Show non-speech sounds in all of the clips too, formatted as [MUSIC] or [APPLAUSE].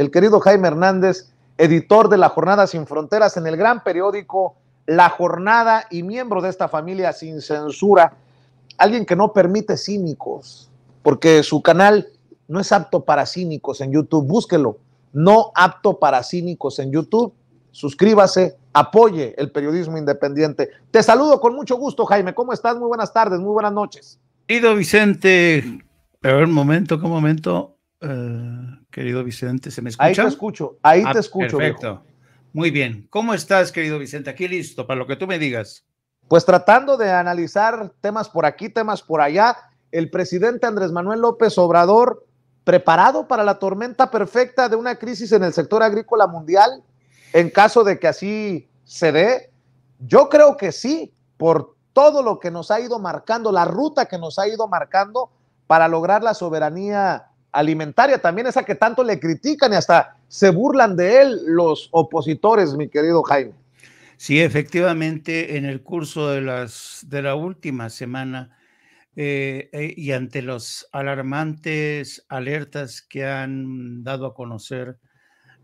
el querido Jaime Hernández, editor de La Jornada Sin Fronteras en el gran periódico La Jornada y miembro de esta familia sin censura, alguien que no permite cínicos, porque su canal no es apto para cínicos en YouTube, búsquelo, no apto para cínicos en YouTube, suscríbase, apoye el periodismo independiente. Te saludo con mucho gusto, Jaime, ¿cómo estás? Muy buenas tardes, muy buenas noches. Querido Vicente, a ver, un momento, ¿qué momento. Eh querido Vicente. ¿Se me escucha? Ahí te escucho, ahí te ah, escucho. Perfecto. Muy bien. ¿Cómo estás, querido Vicente? Aquí listo para lo que tú me digas. Pues tratando de analizar temas por aquí, temas por allá. El presidente Andrés Manuel López Obrador, preparado para la tormenta perfecta de una crisis en el sector agrícola mundial, en caso de que así se dé. Yo creo que sí, por todo lo que nos ha ido marcando, la ruta que nos ha ido marcando para lograr la soberanía alimentaria, también esa que tanto le critican y hasta se burlan de él los opositores, mi querido Jaime. Sí, efectivamente, en el curso de, las, de la última semana eh, eh, y ante los alarmantes alertas que han dado a conocer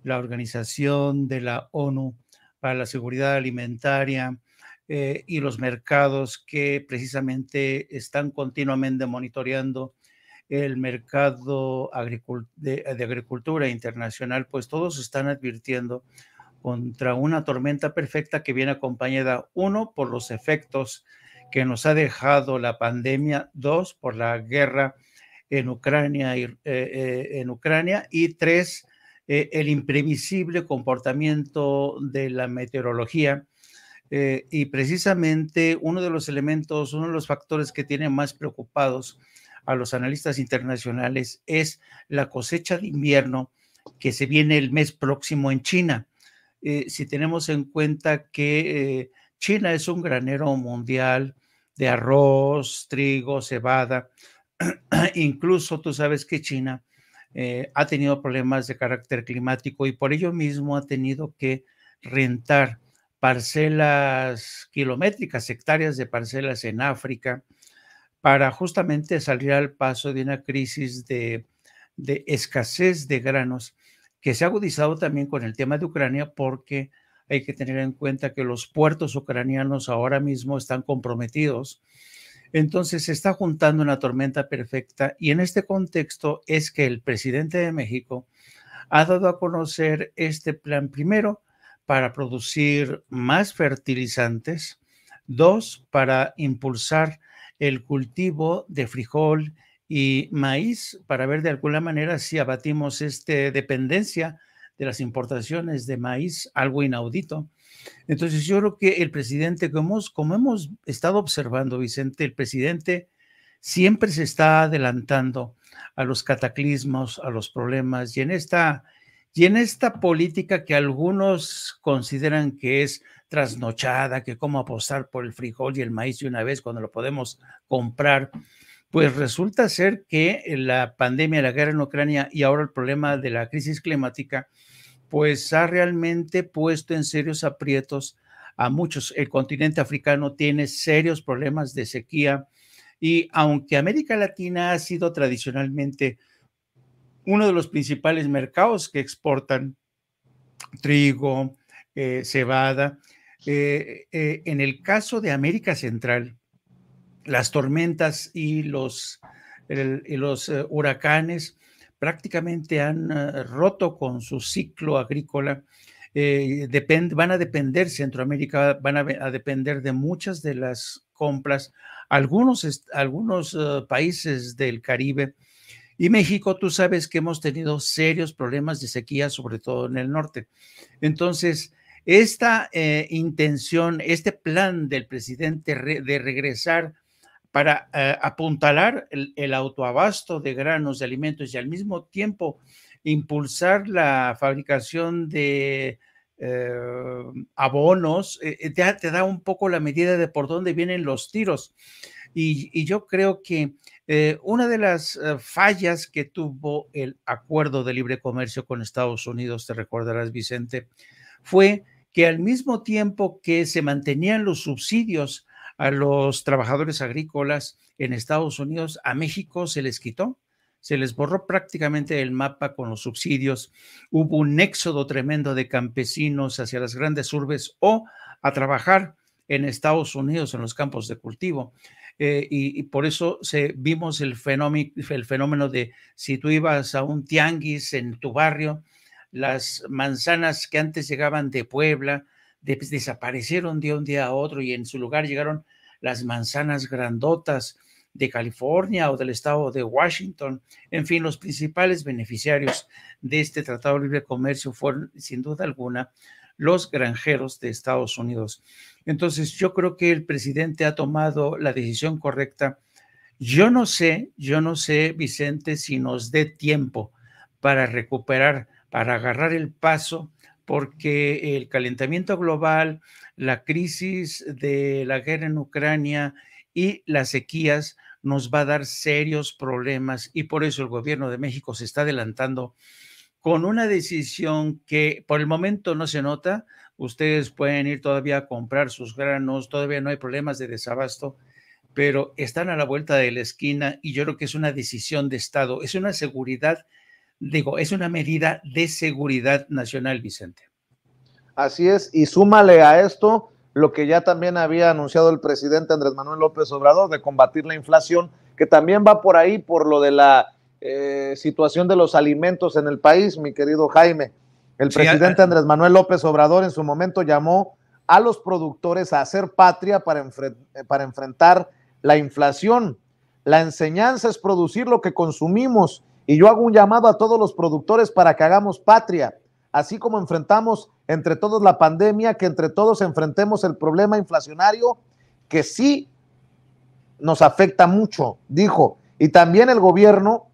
la Organización de la ONU para la Seguridad Alimentaria, eh, y los mercados que precisamente están continuamente monitoreando el mercado de, agricultura internacional, pues todos están advirtiendo contra una tormenta perfecta que viene acompañada, uno, por los efectos que nos ha dejado la pandemia, dos, por la guerra en Ucrania y, eh, eh, en Ucrania, y tres, eh, el imprevisible comportamiento de la meteorología. y precisamente uno de los elementos, uno de los factores que tiene más preocupados a los analistas internacionales es la cosecha de invierno que se viene el mes próximo en China. Eh, si tenemos en cuenta que eh, China es un granero mundial de arroz, trigo, cebada, [CLEARS THROAT] incluso tú sabes que China eh, ha tenido problemas de carácter climático y por ello mismo ha tenido que rentar parcelas kilométricas, hectáreas de parcelas en África, para justamente salir al paso de una crisis de, escasez de granos que se ha agudizado también con el tema de Ucrania porque hay que tener en cuenta que los puertos ucranianos ahora mismo están comprometidos. Entonces se está juntando una tormenta perfecta y en este contexto es que el presidente de México ha dado a conocer este plan primero para producir más fertilizantes, dos, para impulsar el cultivo de frijol y maíz para ver de alguna manera si abatimos esta dependencia de las importaciones de maíz, algo inaudito. Entonces yo creo que el presidente, como hemos, estado observando, Vicente, el presidente siempre se está adelantando a los cataclismos, a los problemas y en esta, y en esta política que algunos consideran que es trasnochada, que cómo apostar por el frijol y el maíz de una vez cuando lo podemos comprar. Pues resulta ser que la pandemia, la guerra en Ucrania y ahora el problema de la crisis climática, pues ha realmente puesto en serios aprietos a muchos. El continente africano tiene serios problemas de sequía y aunque América Latina ha sido tradicionalmente uno de los principales mercados que exportan trigo, eh, cebada, eh, eh, en el caso de América Central, las tormentas y los, eh, huracanes prácticamente han roto con su ciclo agrícola. van a depender, Centroamérica van a, depender de muchas de las compras. Algunos, algunos países del Caribe y México, tú sabes que hemos tenido serios problemas de sequía, sobre todo en el norte. Entonces, esta eh, intención, este plan del presidente de regresar para eh, apuntalar el, autoabasto de granos, de alimentos y al mismo tiempo impulsar la fabricación de eh, abonos, te da un poco la medida de por dónde vienen los tiros. Y, yo creo que una de las fallas que tuvo el acuerdo de libre comercio con Estados Unidos, te recordarás, Vicente, fue que al mismo tiempo que se mantenían los subsidios a los trabajadores agrícolas en Estados Unidos, a México se les quitó, se les borró prácticamente el mapa con los subsidios. Hubo un éxodo tremendo de campesinos hacia las grandes urbes o a trabajar en Estados Unidos en los campos de cultivo. Eh, y, por eso se, vimos el, fenómeno, el fenómeno de si tú ibas a un tianguis en tu barrio, las manzanas que antes llegaban de Puebla pues, desaparecieron de un día a otro y en su lugar llegaron las manzanas grandotas de California o del estado de Washington. En fin, los principales beneficiarios de este Tratado de Libre Comercio fueron, sin duda alguna, los granjeros de Estados Unidos. Entonces, yo creo que el presidente ha tomado la decisión correcta. Yo no sé, yo no sé, Vicente, si nos dé tiempo para recuperar para agarrar el paso porque el calentamiento global, la crisis de la guerra en Ucrania y las sequías nos va a dar serios problemas y por eso el gobierno de México se está adelantando con una decisión que por el momento no se nota. Ustedes pueden ir todavía a comprar sus granos, todavía no hay problemas de desabasto, pero están a la vuelta de la esquina y yo creo que es una decisión de Estado, es una seguridad digo, es una medida de seguridad nacional, Vicente. Así es, y súmale a esto lo que ya también había anunciado el presidente Andrés Manuel López Obrador de combatir la inflación, que también va por ahí por lo de la eh, situación de los alimentos en el país, mi querido Jaime. El presidente Andrés Manuel López Obrador en su momento llamó a los productores a hacer patria para, para enfrentar la inflación. La enseñanza es producir lo que consumimos y yo hago un llamado a todos los productores para que hagamos patria, así como enfrentamos entre todos la pandemia, que entre todos enfrentemos el problema inflacionario que sí nos afecta mucho, dijo. Y también el gobierno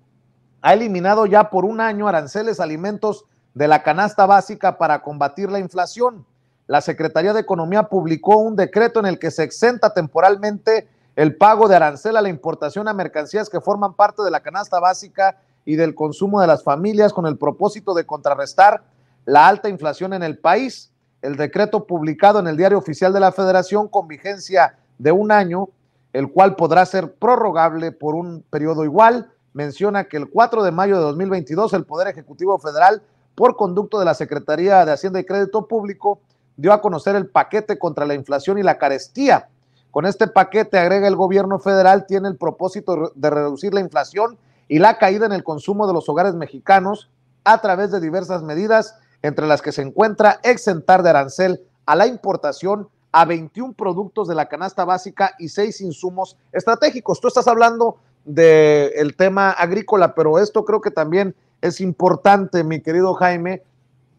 ha eliminado ya por un año aranceles alimentos de la canasta básica para combatir la inflación. La Secretaría de Economía publicó un decreto en el que se exenta temporalmente el pago de arancel a la importación a mercancías que forman parte de la canasta básica y del consumo de las familias con el propósito de contrarrestar la alta inflación en el país. El decreto publicado en el Diario Oficial de la Federación con vigencia de un año, el cual podrá ser prorrogable por un periodo igual, menciona que el 4 de mayo de 2022 el Poder Ejecutivo Federal, por conducto de la Secretaría de Hacienda y Crédito Público, dio a conocer el paquete contra la inflación y la carestía. Con este paquete, agrega el gobierno federal, tiene el propósito de reducir la inflación y la caída en el consumo de los hogares mexicanos a través de diversas medidas, entre las que se encuentra exentar de arancel a la importación a 21 productos de la canasta básica y 6 insumos estratégicos. Tú estás hablando del tema agrícola, pero esto creo que también es importante, mi querido Jaime,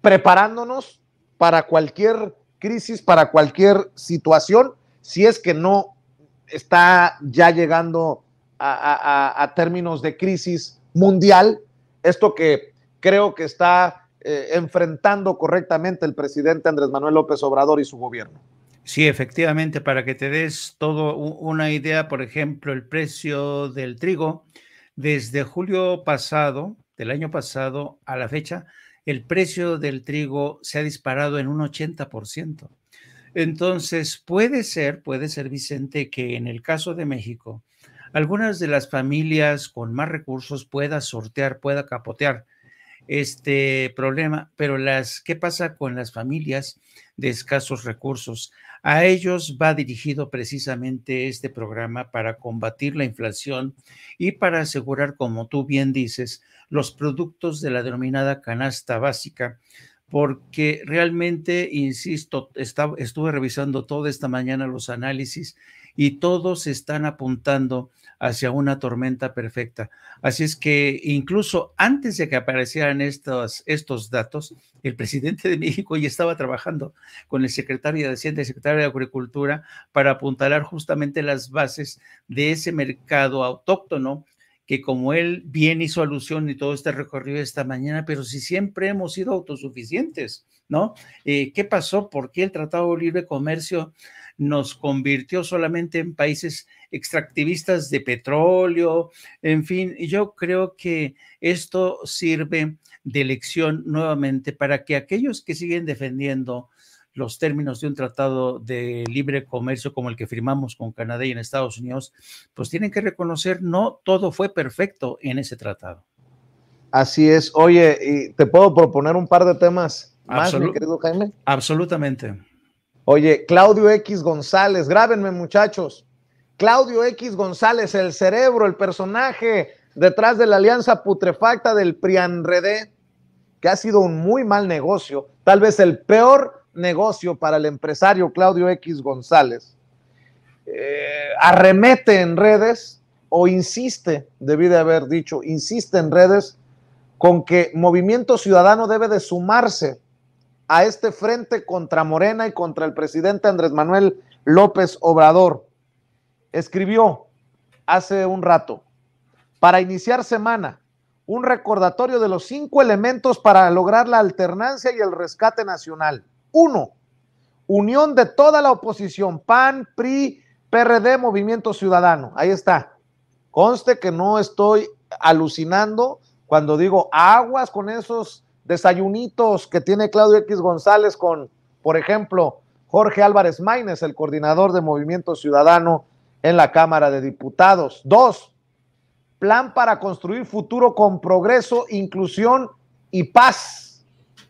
preparándonos para cualquier crisis, para cualquier situación, si es que no está ya llegando a, términos de crisis mundial, esto que creo que está eh, enfrentando correctamente el presidente Andrés Manuel López Obrador y su gobierno. Sí, efectivamente, para que te des todo una idea, por ejemplo, el precio del trigo, desde julio pasado, del año pasado a la fecha, el precio del trigo se ha disparado en un 80%. Entonces, puede ser, puede ser, Vicente, que en el caso de México, algunas de las familias con más recursos pueda sortear, pueda capotear este problema, pero las ¿qué pasa con las familias de escasos recursos? A ellos va dirigido precisamente este programa para combatir la inflación y para asegurar, como tú bien dices, los productos de la denominada canasta básica, porque realmente, insisto, estuve revisando toda esta mañana los análisis y todos están apuntando hacia una tormenta perfecta. Así es que incluso antes de que aparecieran estos, estos datos, el presidente de México ya estaba trabajando con el secretario de Hacienda y el secretario de Agricultura para apuntalar justamente las bases de ese mercado autóctono que como él bien hizo alusión y todo este recorrido esta mañana, pero si siempre hemos sido autosuficientes, ¿no? Eh, ¿Qué pasó? ¿Por qué el Tratado de Libre Comercio nos convirtió solamente en países extractivistas de petróleo, en fin, yo creo que esto sirve de lección nuevamente para que aquellos que siguen defendiendo los términos de un tratado de libre comercio como el que firmamos con Canadá y en Estados Unidos, pues tienen que reconocer, no todo fue perfecto en ese tratado. Así es. Oye, ¿te puedo proponer un par de temas más, querido Jaime? Absolutamente. Oye, Claudio X González, grábenme muchachos. Claudio X González, el cerebro, el personaje detrás de la alianza putrefacta del Prianredé, que ha sido un muy mal negocio, tal vez el peor negocio para el empresario Claudio X González. Eh, arremete en redes o insiste, debí de haber dicho, insiste en redes con que Movimiento Ciudadano debe de sumarse a este frente contra Morena y contra el presidente Andrés Manuel López Obrador. Escribió hace un rato, para iniciar semana, un recordatorio de los cinco elementos para lograr la alternancia y el rescate nacional. Uno, unión de toda la oposición, PAN, PRI, PRD, Movimiento Ciudadano. Ahí está. Conste que no estoy alucinando cuando digo aguas con esos desayunitos que tiene Claudio X González con, por ejemplo, Jorge Álvarez Maínez, el coordinador de Movimiento Ciudadano en la Cámara de Diputados. Dos, plan para construir futuro con progreso, inclusión y paz.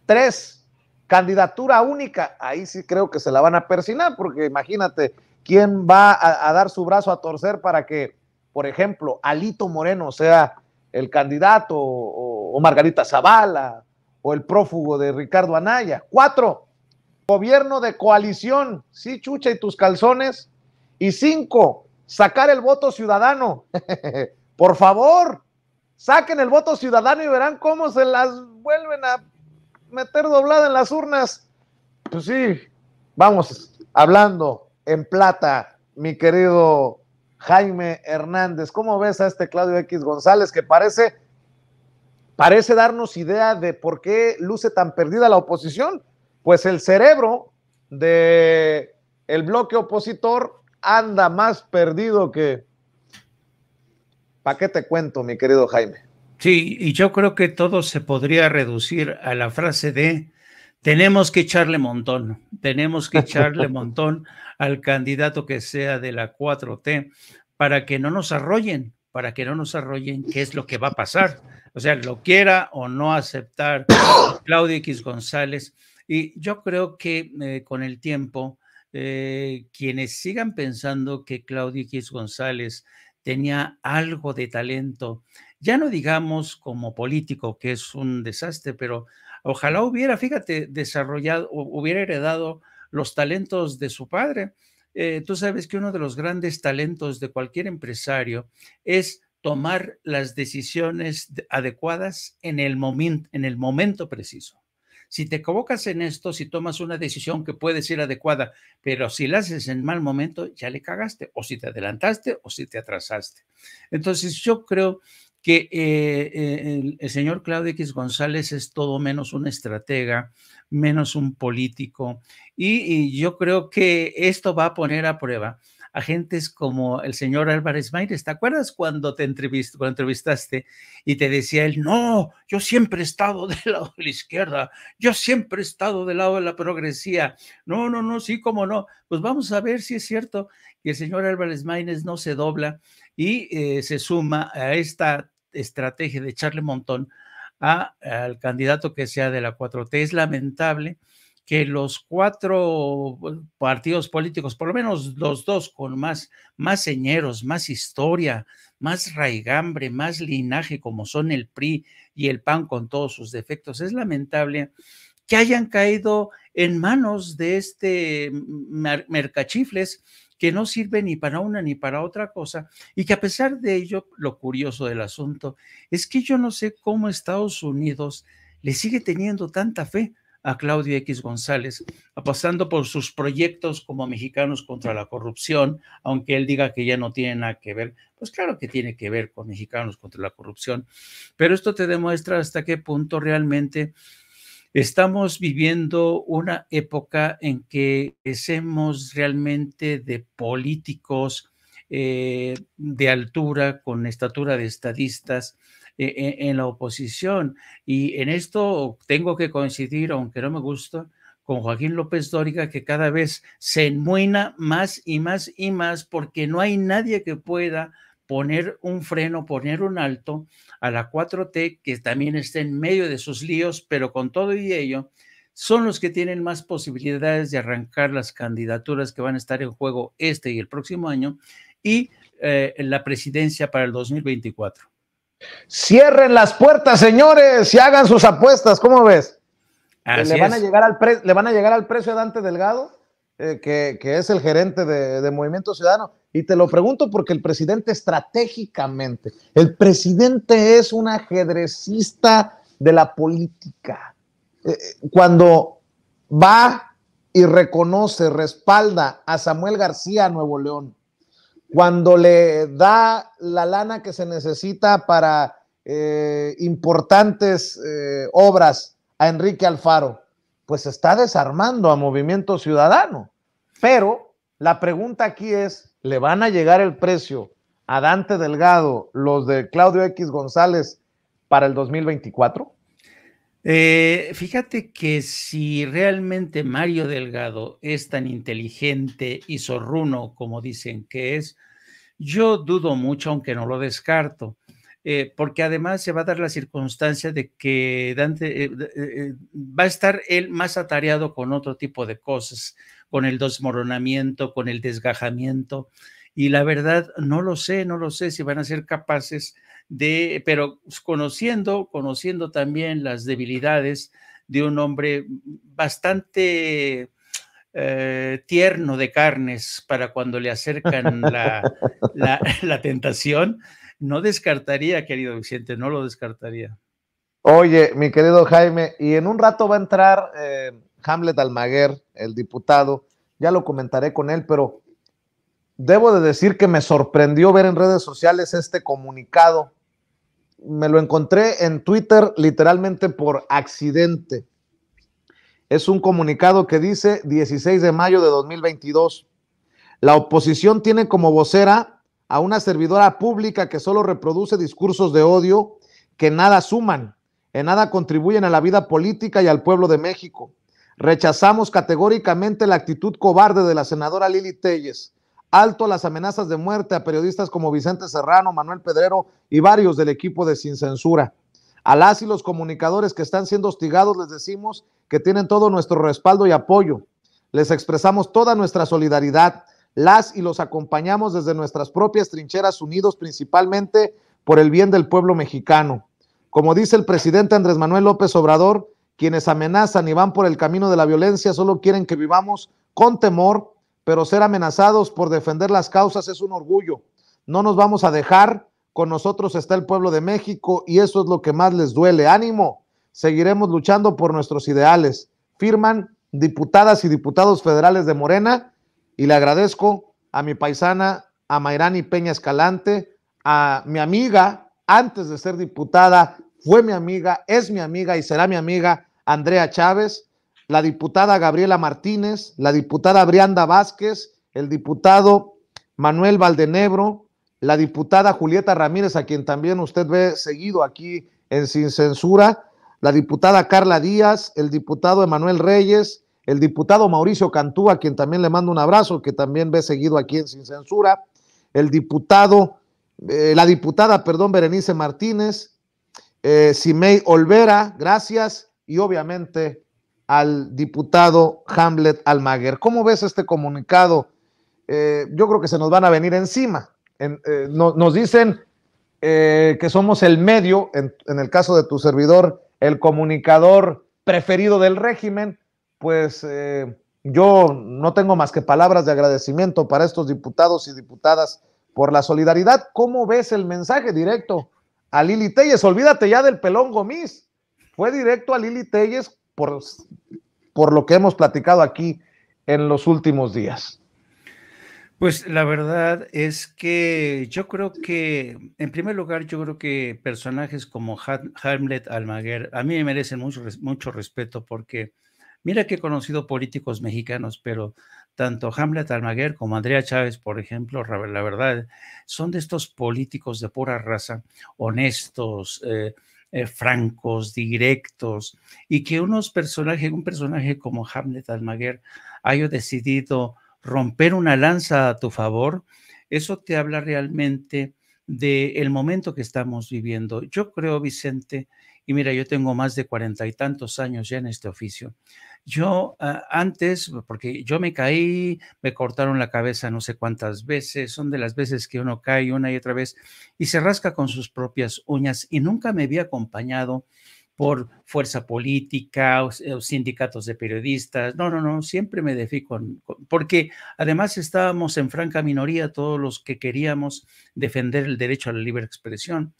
Tres, candidatura única. Ahí sí creo que se la van a persinar, porque imagínate quién va a, dar su brazo a torcer para que, por ejemplo, Alito Moreno sea el candidato o Margarita Zavala o el prófugo de Ricardo Anaya. Cuatro, gobierno de coalición, sí, chucha y tus calzones. Y cinco, sacar el voto ciudadano. [LAUGHS] Por favor, saquen el voto ciudadano y verán cómo se las vuelven a meter doblada en las urnas. Pues sí, vamos hablando en plata, mi querido Jaime Hernández. ¿Cómo ves a este Claudio X González que parece parece darnos idea de por qué luce tan perdida la oposición. Pues el cerebro del bloque opositor anda más perdido que... ¿Para qué te cuento, mi querido Jaime? Sí, y yo creo que todo se podría reducir a la frase de tenemos que echarle montón, tenemos que echarle [LAUGHS] montón al candidato que sea de la 4T para que no nos arrollen, para que no nos arrollen qué es lo que va a pasar. O sea, lo quiera o no aceptar Claudio X González. Y yo creo que eh, con el tiempo, eh, quienes sigan pensando que Claudio X González tenía algo de talento, ya no digamos como político, que es un desastre, pero ojalá hubiera, fíjate, desarrollado, hubiera heredado los talentos de su padre. Eh, tú sabes que uno de los grandes talentos de cualquier empresario es tomar las decisiones adecuadas en el, momento, en el momento preciso. Si te equivocas en esto, si tomas una decisión que puede ser adecuada, pero si la haces en mal momento, ya le cagaste, o si te adelantaste, o si te atrasaste. Entonces, yo creo que eh, eh, el, señor Claudio X González es todo menos un estratega, menos un político, y, yo creo que esto va a poner a prueba a como el señor Álvarez Maírez. ¿Te acuerdas cuando te entrevistó, cuando entrevistaste y te decía él, no, yo siempre he estado [LAUGHS] del lado de la izquierda, yo siempre he estado del lado de la progresía, no, no, no, sí, cómo no. Pues vamos a ver si es cierto que el señor Álvarez Maínez no se dobla y eh, se suma a esta estrategia de echarle montón a, al candidato que sea de la 4T. Es lamentable que los cuatro eh, partidos políticos, por lo menos los dos con más, más señeros, más historia, más raigambre, más linaje, como son el PRI y el PAN con todos sus defectos, es lamentable que hayan caído en manos de este mercachifles que no sirve ni para una ni para otra cosa, y que a pesar de ello, lo curioso del asunto es que yo no sé cómo Estados Unidos le sigue teniendo tanta fe a Claudio X González, pasando por sus proyectos como mexicanos contra la corrupción, aunque él diga que ya no tiene nada que ver, pues claro que tiene que ver con mexicanos contra la corrupción, pero esto te demuestra hasta qué punto realmente Estamos viviendo una época en que hacemos realmente de políticos eh, de altura, con estatura de estadistas, eh, e, en, la oposición. Y en esto tengo que coincidir, aunque no me gusta, con Joaquín López Dóriga, que cada vez se enmuena más y más y más porque no hay nadie que pueda poner un freno, poner un alto a la 4T, que también está en medio de sus líos, pero con todo y ello, son los que tienen más posibilidades de arrancar las candidaturas que van a estar en juego este y el próximo año y eh, la presidencia para el 2024. Cierren las puertas, señores, y hagan sus apuestas, ¿cómo ves? ¿Le, van a llegar al ¿Le van a llegar al precio a Dante Delgado? Eh, que, es el gerente de, Movimiento Ciudadano, y te lo pregunto porque el presidente estratégicamente, el presidente es un ajedrecista de la política. Eh, eh, cuando va y reconoce, respalda a Samuel García Nuevo León, cuando le da la lana que se necesita para importantes obras a Enrique Alfaro, pues está desarmando a Movimiento Ciudadano. Pero la pregunta aquí es, ¿le van a llegar el precio a Dante Delgado los de Claudio X González para el 2024? Eh, fíjate que si realmente Mario Delgado es tan inteligente y zorruno como dicen que es, yo dudo mucho, aunque no lo descarto. Eh, porque además se va a dar la circunstancia de que Dante eh, eh, va a estar él más atareado con otro tipo de cosas, con el desmoronamiento, con el desgajamiento. Y la verdad, no lo sé, no lo sé si van a ser capaces de, pero conociendo, conociendo también las debilidades de un hombre bastante tierno de carnes para cuando le acercan la, [LAUGHS] tentación, no descartaría, querido Vicente, no lo descartaría. Oye, mi querido Jaime, y en un rato va a entrar eh, Hamlet Almaguer, el diputado, ya lo comentaré con él, pero debo de decir que me sorprendió ver en redes sociales este comunicado. Me lo encontré en Twitter literalmente por accidente. Es un comunicado que dice 16 de mayo de 2022. La oposición tiene como vocera a una servidora pública que solo reproduce discursos de odio que nada suman, en nada contribuyen a la vida política y al pueblo de México. Rechazamos categóricamente la actitud cobarde de la senadora Lili Telles. Alto las amenazas de muerte a periodistas como Vicente Serrano, Manuel Pedrero y varios del equipo de Sin Censura. A las y los comunicadores que están siendo hostigados les decimos que tienen todo nuestro respaldo y apoyo. Les expresamos toda nuestra solidaridad las y los acompañamos desde nuestras propias trincheras unidos principalmente por el bien del pueblo mexicano. Como dice el presidente Andrés Manuel López Obrador, quienes amenazan y van por el camino de la violencia solo quieren que vivamos con temor, pero ser amenazados por defender las causas es un orgullo. No nos vamos a dejar, con nosotros está el pueblo de México y eso es lo que más les duele. Ánimo, seguiremos luchando por nuestros ideales. Firman diputadas y diputados federales de Morena y le agradezco a mi paisana, a Mayrani Peña Escalante, a mi amiga, antes de ser diputada, fue mi amiga, es mi amiga y será mi amiga Andrea Chávez, la diputada Gabriela Martínez, la diputada Brianda Vázquez, el diputado Manuel Valdenebro, la diputada Julieta Ramírez, a quien también usted ve seguido aquí en Sin Censura, la diputada Carla Díaz, el diputado Emanuel Reyes, el diputado Mauricio Cantú, a quien también le mando un abrazo, que también ve seguido aquí en Sin Censura, el diputado, eh, la diputada, perdón, Berenice Martínez, eh, Simei Olvera, gracias, y obviamente al diputado Hamlet Almaguer. ¿Cómo ves este comunicado? Eh, yo creo que se nos van a venir encima. nos dicen que somos el medio, en el caso de tu servidor, el comunicador preferido del régimen pues eh, yo no tengo más que palabras de agradecimiento para estos diputados y diputadas por la solidaridad. ¿Cómo ves el mensaje directo a Lili Telles? Olvídate ya del pelón Gomis. Fue directo a Lili Telles por, por lo que hemos platicado aquí en los últimos días. Pues la verdad es que yo creo que, en primer lugar, yo creo que personajes como Hamlet Almaguer a mí me merecen mucho, mucho respeto porque Mira que he conocido políticos mexicanos, pero tanto Hamlet Almaguer como Andrea Chávez, por ejemplo, la verdad, son de estos políticos de pura raza, honestos, eh, eh, francos, directos, y que unos personajes, un personaje como Hamlet Almaguer haya decidido romper una lanza a tu favor, eso te habla realmente del momento que estamos viviendo. Yo creo, Vicente, y mira, yo tengo más de cuarenta y tantos años ya en este oficio. Yo ah, antes, porque yo me caí, me cortaron la cabeza no sé cuántas veces, son de las veces que uno cae una y otra vez y se rasca con sus propias uñas y nunca me vi acompañado por fuerza política o, sindicatos de periodistas. No, no, no, siempre me defí con, porque además estábamos en franca minoría todos los que queríamos defender el derecho a la libre expresión.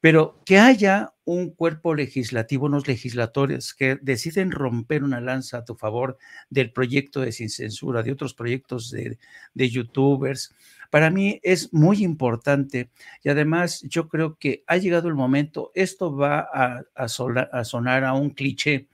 Pero que haya un cuerpo legislativo, unos legisladores que deciden romper una lanza a tu favor del proyecto de sin censura, de otros proyectos de, de youtubers, para mí es muy importante y además yo creo que ha llegado el momento, esto va a, a sonar a un cliché,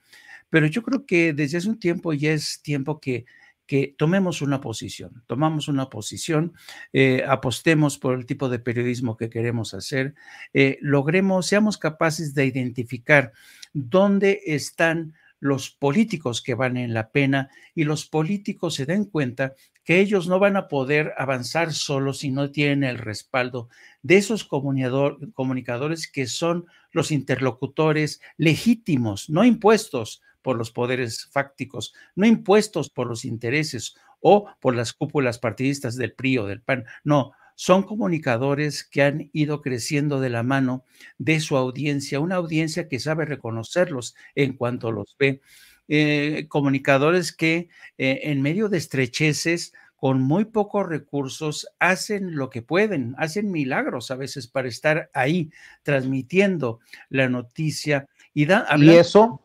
pero yo creo que desde hace un tiempo ya es tiempo que que tomemos una posición, tomamos una posición, eh, apostemos por el tipo de periodismo que queremos hacer, eh, logremos, seamos capaces de identificar dónde están los políticos que van en la pena y los políticos se den cuenta que ellos no van a poder avanzar solos si no tienen el respaldo de esos comunicadores que son los interlocutores legítimos, no impuestos por los poderes fácticos, no impuestos por los intereses o por las cúpulas partidistas del PRI o del PAN, no, son comunicadores que han ido creciendo de la mano de su audiencia, una audiencia que sabe reconocerlos en cuanto los ve, eh, comunicadores que eh, en medio de estrecheces, con muy pocos recursos, hacen lo que pueden, hacen milagros a veces para estar ahí transmitiendo la noticia y da... ¿Y eso?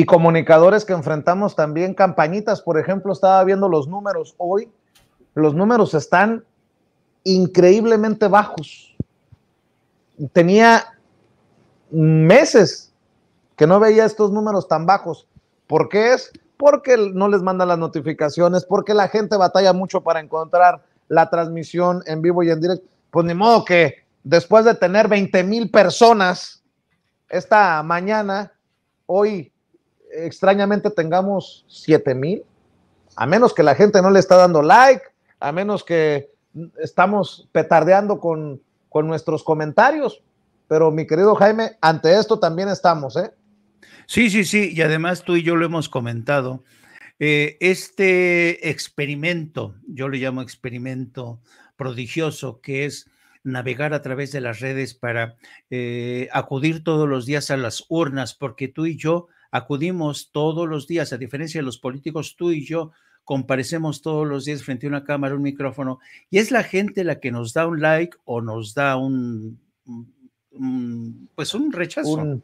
y comunicadores que enfrentamos también, campañitas, por ejemplo, estaba viendo los números hoy, los números están increíblemente bajos. Tenía meses que no veía estos números tan bajos. ¿Por qué es? Porque no les mandan las notificaciones, porque la gente batalla mucho para encontrar la transmisión en vivo y en directo. Pues ni modo que después de tener 20 mil personas esta mañana, hoy extrañamente tengamos 7 mil, a menos que la gente no le está dando like, a menos que estamos petardeando con, nuestros comentarios. Pero mi querido Jaime, ante esto también estamos, ¿eh? Sí, sí, sí, y además tú y yo lo hemos comentado. Eh, este experimento, yo le llamo experimento prodigioso, que es navegar a través de las redes para eh, acudir todos los días a las urnas, porque tú y yo acudimos todos los días, a diferencia de los políticos, tú y yo comparecemos todos los días frente a una cámara, un micrófono, y es la gente la que nos da un like o nos da un, pues un rechazo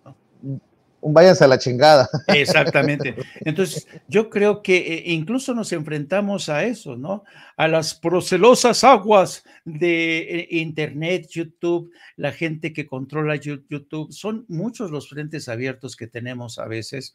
un váyanse a la chingada. [LAUGHS] Exactamente. Entonces, yo creo que eh, incluso nos enfrentamos a eso, ¿no? A las procelosas aguas de eh, Internet, YouTube, la gente que controla YouTube. Son muchos los frentes abiertos que tenemos a veces.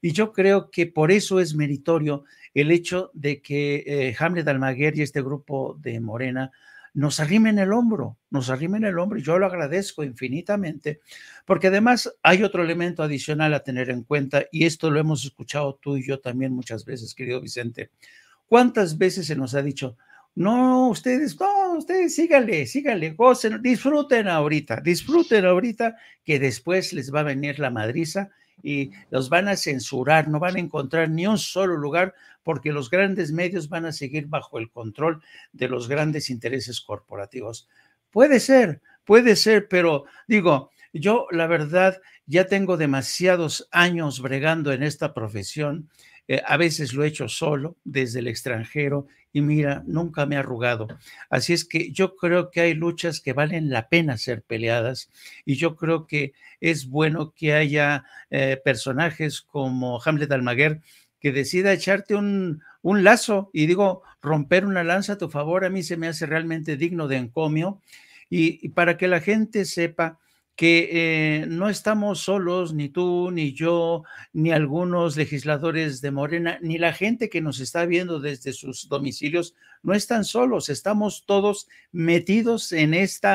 Y yo creo que por eso es meritorio el hecho de que eh, Hamlet Almaguer y este grupo de Morena nos arrimen el hombro, nos arrimen el hombro. y Yo lo agradezco infinitamente, porque además hay otro elemento adicional a tener en cuenta, y esto lo hemos escuchado tú y yo también muchas veces, querido Vicente. ¿Cuántas veces se nos ha dicho, no, ustedes, no, ustedes síganle, síganle, gocen, disfruten ahorita, disfruten ahorita, que después les va a venir la madriza y los van a censurar, no van a encontrar ni un solo lugar porque los grandes medios van a seguir bajo el control de los grandes intereses corporativos. Puede ser, puede ser, pero digo, yo la verdad ya tengo demasiados años bregando en esta profesión. Eh, a veces lo he hecho solo desde el extranjero y mira, nunca me ha arrugado. Así es que yo creo que hay luchas que valen la pena ser peleadas y yo creo que es bueno que haya eh, personajes como Hamlet Almaguer que decida echarte un, lazo y digo, romper una lanza a tu favor a mí se me hace realmente digno de encomio y para que la gente sepa que eh, no estamos solos, ni tú, ni yo, ni algunos legisladores de Morena, ni la gente que nos está viendo desde sus domicilios, no están solos, estamos todos metidos en este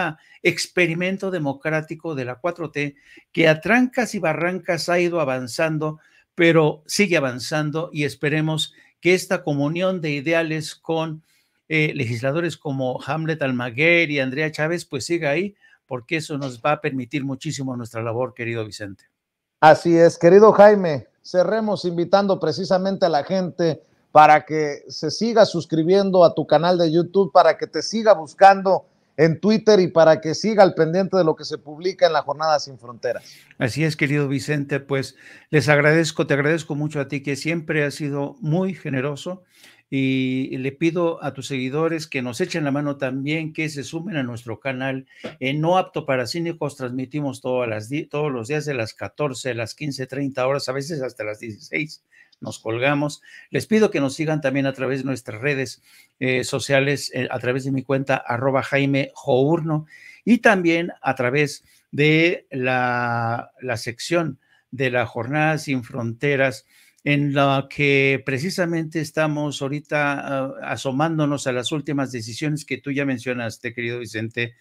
experimento democrático de la 4T que a trancas y barrancas ha ido avanzando, pero sigue avanzando y esperemos que esta comunión de ideales con eh, legisladores como Hamlet Almaguer y Andrea Chávez pues siga ahí porque eso nos va a permitir muchísimo nuestra labor, querido Vicente. Así es, querido Jaime, cerremos invitando precisamente a la gente para que se siga suscribiendo a tu canal de YouTube, para que te siga buscando en Twitter y para que siga al pendiente de lo que se publica en la Jornada Sin Fronteras. Así es, querido Vicente, pues les agradezco, te agradezco mucho a ti que siempre has sido muy generoso y le pido a tus seguidores que nos echen la mano también, que se sumen a nuestro canal. En No Apto para Cínicos transmitimos todas las todos los días de las 14, las 15, 30 horas, a veces hasta las 16 nos colgamos. Les pido que nos sigan también a través de nuestras redes eh, sociales, eh, a través de mi cuenta arroba Jaime Journo y también a través de la, la sección de la Jornada Sin Fronteras en la que precisamente estamos ahorita ah, asomándonos a las últimas decisiones que tú ya mencionaste, querido Vicente,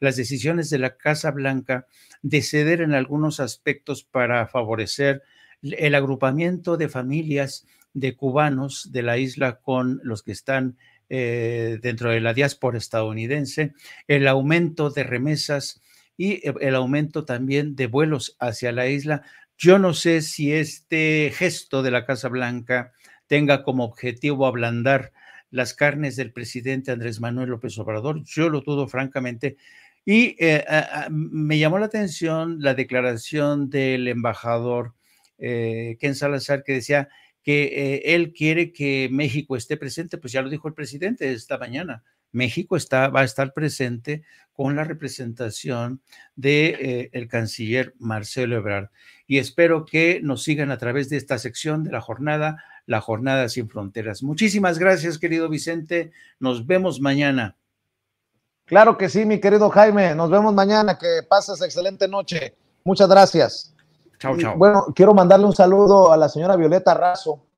las decisiones de la Casa Blanca de ceder en algunos aspectos para favorecer el agrupamiento de familias de cubanos de la isla con los que están eh, dentro de la diáspora estadounidense, el aumento de remesas y eh, el aumento también de vuelos hacia la isla, yo no sé si este gesto de la Casa Blanca tenga como objetivo ablandar las carnes del presidente Andrés Manuel López Obrador. Yo lo dudo francamente. Y eh, me llamó la atención la declaración del embajador eh, Ken Salazar que decía que eh, él quiere que México esté presente. Pues ya lo dijo el presidente esta mañana. México está, va a estar presente con la representación del de, eh, el canciller Marcelo Ebrard. Y espero que nos sigan a través de esta sección de la jornada, la jornada sin fronteras. Muchísimas gracias, querido Vicente. Nos vemos mañana. Claro que sí, mi querido Jaime. Nos vemos mañana. Que pases excelente noche. Muchas gracias. Chao, chao. Bueno, quiero mandarle un saludo a la señora Violeta Razo,